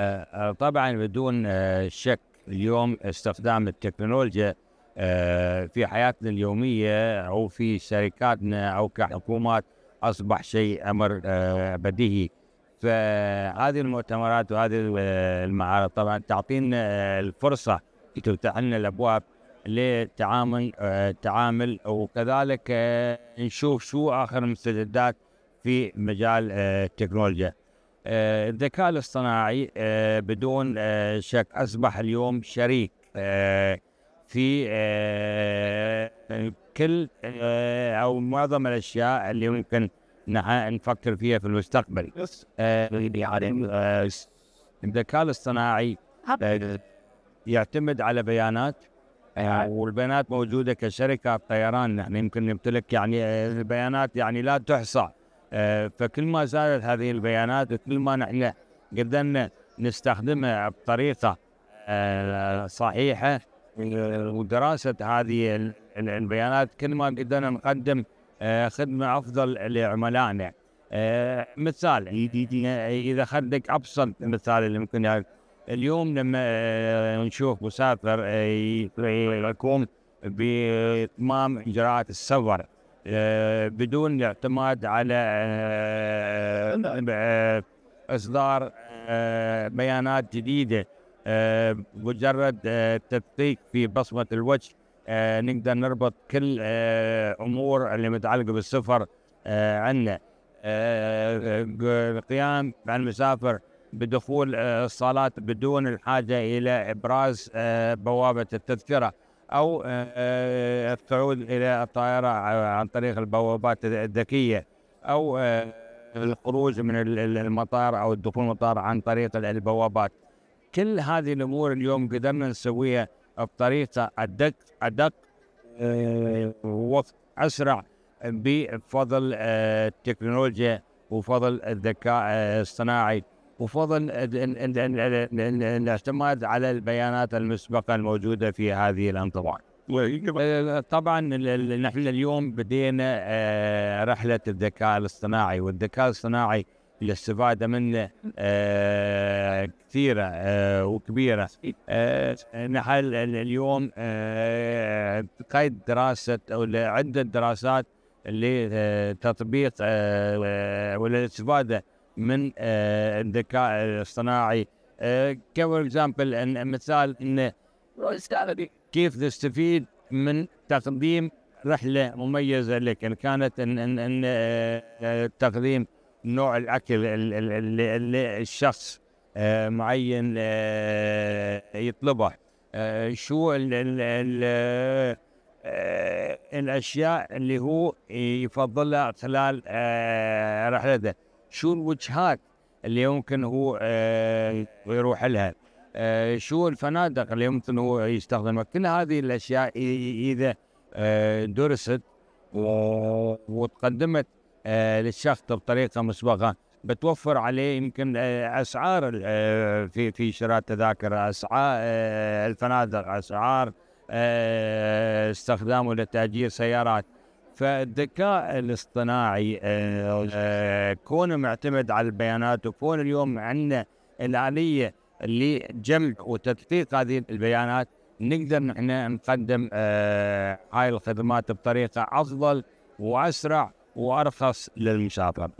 آه، آه، طبعا بدون آه، شك اليوم استخدام التكنولوجيا في حياتنا اليومية أو في شركاتنا أو كحكومات أصبح شيء أمر بديهي فهذه المؤتمرات وهذه المعارض طبعا تعطينا الفرصة تفتح لنا الأبواب للتعامل التعامل وكذلك نشوف شو آخر المستجدات في مجال التكنولوجيا آه، الذكاء الاصطناعي آه، بدون آه، شك اصبح اليوم شريك في يعني كل او معظم الاشياء اللي ممكن نفكر فيها في المستقبل. الذكاء الاصطناعي يعتمد على بيانات والبيانات موجوده كشركه طيران نحن يمكن نمتلك يعني البيانات يعني لا تحصى آه، فكل ما زادت هذه البيانات وكل ما نحن قدرنا نستخدمها بطريقه آه، صحيحه آه، ودراسه هذه البيانات كل ما قدرنا نقدم خدمه افضل لعملائنا. مثال اذا خدك ابسط مثال اللي ممكن اليوم لما نشوف مسافر يقوم باتمام اجراءات السفر آه، بدون الاعتماد على آه، آه، اصدار بيانات جديده مجرد تدقيق في بصمه الوجه نقدر نربط كل امور اللي متعلقه بالسفر عندنا القيام مع المسافر بدخول الصالات بدون الحاجه الى ابراز بوابه التذكره او الصعود آه، آه، الى الطائره عن طريق البوابات الذكيه او آه، الخروج من المطار او الدخول المطار عن طريق البوابات كل هذه الامور اليوم قدرنا نسويها بطريقه ادق ادق واسرع بفضل التكنولوجيا وفضل الذكاء الصناعي وفضل الاعتماد على البيانات المسبقة الموجودة في هذه الأنظمة آه، طبعا نحن اليوم بدينا آه، رحلة الذكاء الاصطناعي والذكاء الاصطناعي الاستفادة منه آه، كثيرة وكبيرة نحن اليوم قيد دراسة أو عدة دراسات لتطبيق والاستفادة من آه، الذكاء الاصطناعي آه، كور اكزامبل مثال انه كيف تستفيد من تقديم رحله مميزه لك ان كانت ان ان, إن آه، تقديم نوع الاكل اللي الشخص معين يطلبه شو الـ الـ الاشياء اللي هو يفضلها خلال رحلته شو الوجهات اللي ممكن هو آه، يروح لها آه، شو الفنادق اللي ممكن هو يستخدمها كل هذه الاشياء اذا آه، درست وتقدمت للشخص بطريقه مسبقه بتوفر عليه يمكن اسعار في في شراء تذاكر اسعار الفنادق اسعار استخدامه لتاجير سيارات فالذكاء الاصطناعي آه، آه، كونه معتمد على البيانات وكون اليوم عندنا الآلية لجمع وتدقيق هذه البيانات نقدر نحن نقدم آه، هاي الخدمات بطريقة أفضل وأسرع وأرخص للمسافر